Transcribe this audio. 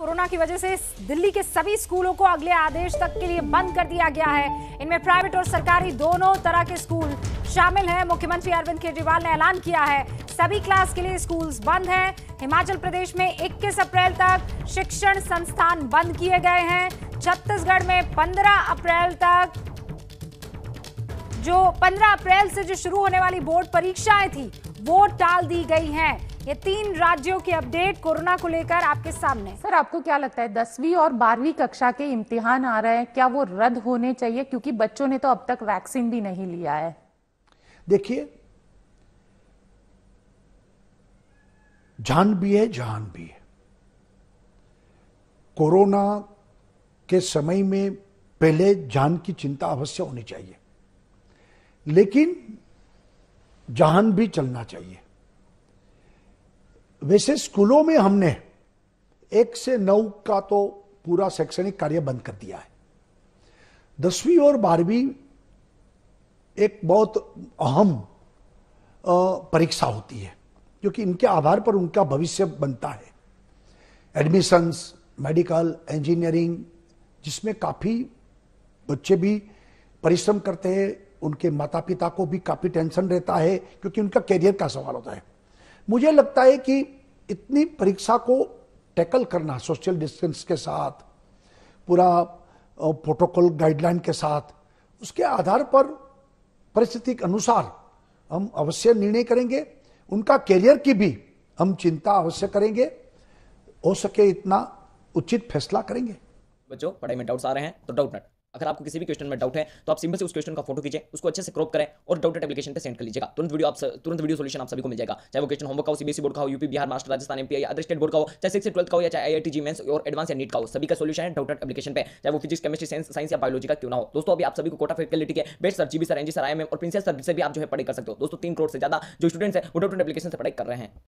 corona की वजह से दिल्ली के सभी स्कूलों को अगले आदेश तक के लिए बंद कर दिया गया है इनमें प्राइवेट और सरकारी दोनों तरह के स्कूल शामिल हैं मुख्यमंत्री अरविंद केजरीवाल ने ऐलान किया है सभी क्लास के लिए स्कूल्स बंद हैं हिमाचल प्रदेश में 21 अप्रैल तक शिक्षण संस्थान बंद किए गए हैं छत्तीसगढ़ में पंद्रह अप्रैल तक जो पंद्रह अप्रैल से जो शुरू होने वाली बोर्ड परीक्षाएं थी वो टाल दी गई हैं ये तीन राज्यों की अपडेट कोरोना को लेकर आपके सामने सर आपको क्या लगता है दसवीं और बारहवीं कक्षा के इम्तिहान आ रहे हैं क्या वो रद्द होने चाहिए क्योंकि बच्चों ने तो अब तक वैक्सीन भी नहीं लिया है देखिए जान भी है जान भी है कोरोना के समय में पहले जान की चिंता अवश्य होनी चाहिए लेकिन जहान भी चलना चाहिए वैसे स्कूलों में हमने एक से नौ का तो पूरा शैक्षणिक कार्य बंद कर दिया है दसवीं और बारहवीं एक बहुत अहम परीक्षा होती है क्योंकि इनके आधार पर उनका भविष्य बनता है एडमिशंस मेडिकल इंजीनियरिंग जिसमें काफ़ी बच्चे भी परिश्रम करते हैं उनके माता पिता को भी काफ़ी टेंशन रहता है क्योंकि उनका कैरियर का सवाल होता है मुझे लगता है कि इतनी परीक्षा को टैकल करना सोशल डिस्टेंस के साथ पूरा प्रोटोकॉल गाइडलाइन के साथ उसके आधार पर परिस्थिति के अनुसार हम अवश्य निर्णय करेंगे उनका कैरियर की भी हम चिंता अवश्य करेंगे हो सके इतना उचित फैसला करेंगे बच्चों पढ़ाई में डाउट्स आ रहे हैं तो डाउट नट अगर आपको किसी भी क्वेश्चन में डाउट है तो आप सिंपल से उस क्वेश्चन का फोटो खींचे उसको अच्छे से क्रॉप करें और डाउटेड एप्लीकेशन पे सेंड कर लीजिएगा तुरंत वीडियो आप तुरंत वीडियो सोल्यूशन आप सभी को मिल जाएगा चाहे वो क्वेश्चन होमवर्क का हो सीबीएसई बोर्ड का हो UP Bihar Maharashtra Rajasthan MP other state board का हो चाहे सिक्स ट्वेल्थ का हो या चाहे आई आई मेंस और एडवांस या नीट का हो सभी का सोल्यूशन है डाउटेड एप्लीकेशन पे चाहे वो फिजिक्स केमिस्ट्री साइंस साइंस या बायोलॉजी का क्यों ना हो दोस्तों अभी आप सभी को कोटा फैकल्टी के best sir ji sir NG sir आई और प्रिंसेस सर से भी आप जो है पढ़ाई कर सकते हो दोस्तों तीन करोड़ से ज्यादा जो स्टूडेंट्स है वो डाउटेड एप्लीकेशन से पढ़ाई कर रहे हैं